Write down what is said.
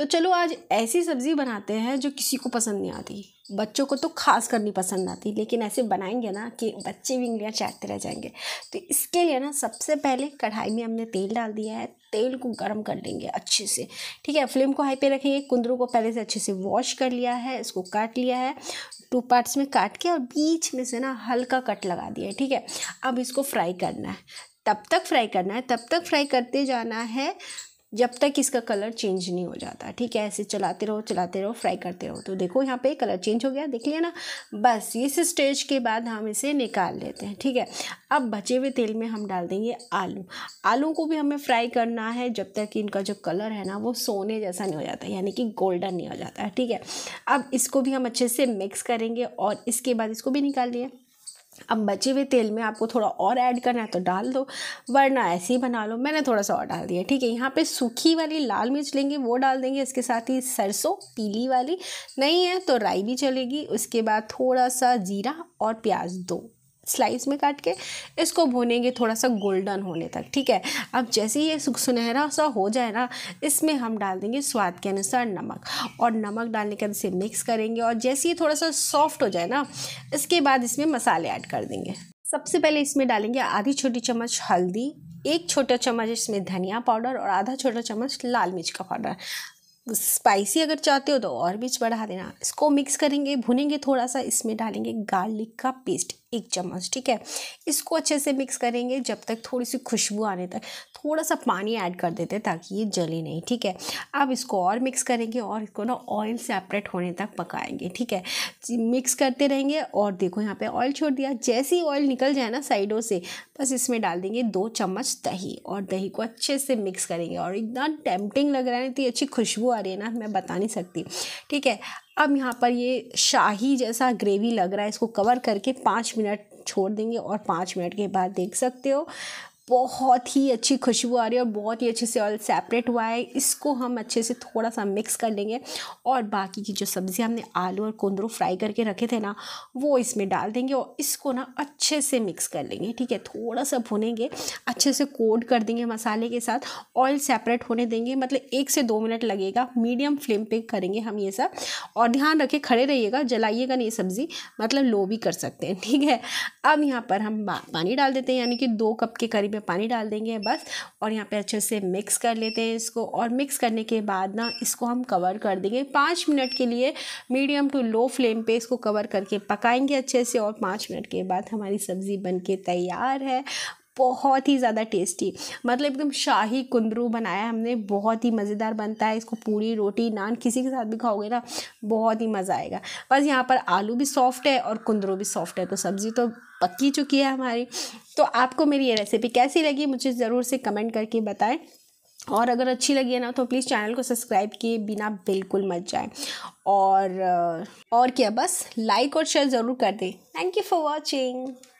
तो चलो आज ऐसी सब्ज़ी बनाते हैं जो किसी को पसंद नहीं आती बच्चों को तो खास कर नहीं पसंद आती लेकिन ऐसे बनाएंगे ना कि बच्चे भी इंग्लियाँ चाटते रह जाएंगे तो इसके लिए ना सबसे पहले कढ़ाई में हमने तेल डाल दिया है तेल को गर्म कर लेंगे अच्छे से ठीक है फ्लेम को हाई पे रखेंगे कुंदरू को पहले से अच्छे से वॉश कर लिया है इसको काट लिया है टू पार्ट्स में काट के और बीच में से ना हल्का कट लगा दिया है ठीक है अब इसको फ्राई करना है तब तक फ्राई करना है तब तक फ्राई करते जाना है जब तक इसका कलर चेंज नहीं हो जाता ठीक है ऐसे चलाते रहो चलाते रहो फ्राई करते रहो तो देखो यहाँ पे कलर चेंज हो गया देख लिया ना बस इस स्टेज के बाद हम इसे निकाल लेते हैं ठीक है अब बचे हुए तेल में हम डाल देंगे आलू आलू को भी हमें फ्राई करना है जब तक इनका जो कलर है ना वो सोने जैसा नहीं हो जाता यानी कि गोल्डन नहीं हो जाता ठीक है अब इसको भी हम अच्छे से मिक्स करेंगे और इसके बाद इसको भी निकाल लिया अब बचे हुए तेल में आपको थोड़ा और ऐड करना है तो डाल दो वरना ऐसे ही बना लो मैंने थोड़ा सा और डाल दिया ठीक है यहाँ पे सूखी वाली लाल मिर्च लेंगे वो डाल देंगे इसके साथ ही सरसों पीली वाली नहीं है तो राई भी चलेगी उसके बाद थोड़ा सा ज़ीरा और प्याज दो स्लाइस में काट के इसको भुनेंगे थोड़ा सा गोल्डन होने तक ठीक है अब जैसे ये सुनहरा सा हो जाए ना इसमें हम डाल देंगे स्वाद के अनुसार नमक और नमक डालने के बाद इसे मिक्स करेंगे और जैसे ही थोड़ा सा सॉफ्ट हो जाए ना इसके बाद इसमें मसाले ऐड कर देंगे सबसे पहले इसमें डालेंगे आधी छोटी चम्मच हल्दी एक छोटा चम्मच इसमें धनिया पाउडर और आधा छोटा चम्मच लाल मिर्च का पाउडर स्पाइसी अगर चाहते हो तो और मिर्च बढ़ा देना इसको मिक्स करेंगे भुनेंगे थोड़ा सा इसमें डालेंगे गार्लिक का पेस्ट एक चम्मच ठीक है इसको अच्छे से मिक्स करेंगे जब तक थोड़ी सी खुशबू आने तक थोड़ा सा पानी ऐड कर देते हैं ताकि ये जले नहीं ठीक है अब इसको और मिक्स करेंगे और इसको ना ऑयल सेपरेट होने तक पकाएंगे ठीक है मिक्स करते रहेंगे और देखो यहाँ पे ऑयल छोड़ दिया जैसे ही ऑयल निकल जाए ना साइडों से बस इसमें डाल देंगे दो चम्मच दही और दही को अच्छे से मिक्स करेंगे और एकदम टेम्पटिंग लग रहा है ना इतनी अच्छी खुशबू आ रही है ना मैं बता नहीं सकती ठीक है अब यहाँ पर ये शाही जैसा ग्रेवी लग रहा है इसको कवर करके पाँच मिनट छोड़ देंगे और पाँच मिनट के बाद देख सकते हो बहुत ही अच्छी खुशबू आ रही है और बहुत ही अच्छे से ऑयल सेपरेट हुआ है इसको हम अच्छे से थोड़ा सा मिक्स कर लेंगे और बाकी की जो सब्ज़ी हमने आलू और कुंदरू फ्राई करके रखे थे ना वो इसमें डाल देंगे और इसको ना अच्छे से मिक्स कर लेंगे ठीक है थोड़ा सा भुनेंगे अच्छे से कोट कर देंगे मसाले के साथ ऑयल सेपरेट होने देंगे मतलब एक से दो मिनट लगेगा मीडियम फ्लेम पर करेंगे हम ये सब और ध्यान रखें खड़े रहिएगा जलाइएगा नहीं सब्ज़ी मतलब लो भी कर सकते हैं ठीक है अब यहाँ पर हम पानी डाल देते हैं यानी कि दो कप के करीब कढ़ाई में पानी डाल देंगे बस और यहाँ पे अच्छे से मिक्स कर लेते हैं इसको और मिक्स करने के बाद ना इसको हम कवर कर देंगे पाँच मिनट के लिए मीडियम टू लो फ्लेम पे इसको कवर करके पकाएंगे अच्छे से और पाँच मिनट के बाद हमारी सब्ज़ी बन के तैयार है बहुत ही ज़्यादा टेस्टी मतलब एकदम शाही कुंदरू बनाया हमने बहुत ही मज़ेदार बनता है इसको पूरी रोटी नान किसी के साथ भी खाओगे ना बहुत ही मज़ा आएगा बस यहाँ पर आलू भी सॉफ्ट है और कुंदरू भी सॉफ्ट है तो सब्ज़ी तो पकी चुकी है हमारी तो आपको मेरी ये रेसिपी कैसी लगी मुझे ज़रूर से कमेंट करके बताएं और अगर अच्छी लगी है ना तो प्लीज़ चैनल को सब्सक्राइब किए बिना बिल्कुल मत जाए और और क्या बस लाइक और शेयर ज़रूर कर दें थैंक यू फॉर वॉचिंग